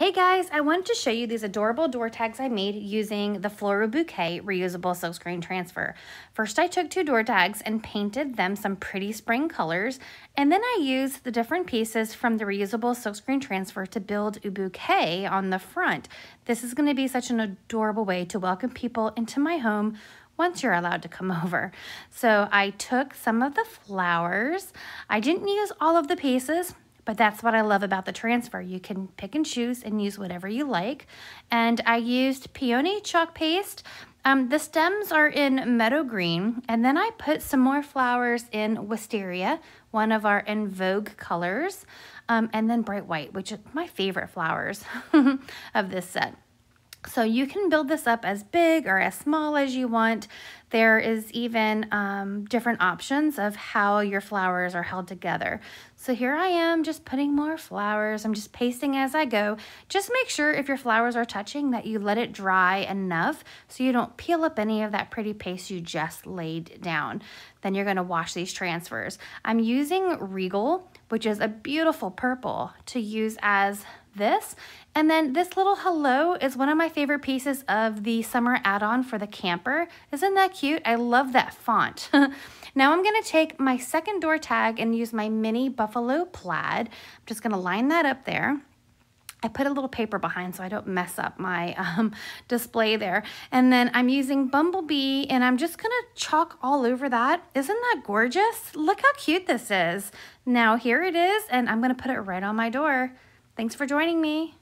Hey guys, I wanted to show you these adorable door tags I made using the Floral Bouquet reusable silkscreen transfer. First I took two door tags and painted them some pretty spring colors, and then I used the different pieces from the reusable silkscreen transfer to build a bouquet on the front. This is gonna be such an adorable way to welcome people into my home once you're allowed to come over. So I took some of the flowers. I didn't use all of the pieces, but that's what I love about the transfer. You can pick and choose and use whatever you like. And I used peony chalk paste. Um, the stems are in meadow green. And then I put some more flowers in wisteria, one of our in vogue colors. Um, and then bright white, which is my favorite flowers of this set. So you can build this up as big or as small as you want. There is even um, different options of how your flowers are held together. So here I am just putting more flowers. I'm just pasting as I go. Just make sure if your flowers are touching that you let it dry enough so you don't peel up any of that pretty paste you just laid down. Then you're gonna wash these transfers. I'm using Regal, which is a beautiful purple to use as this. And then this little hello is one of my favorite pieces of the summer add-on for the camper. Isn't that cute? I love that font. now I'm gonna take my second door tag and use my mini buffalo plaid. I'm just gonna line that up there. I put a little paper behind so I don't mess up my um, display there. And then I'm using Bumblebee and I'm just gonna chalk all over that. Isn't that gorgeous? Look how cute this is. Now here it is and I'm gonna put it right on my door. Thanks for joining me.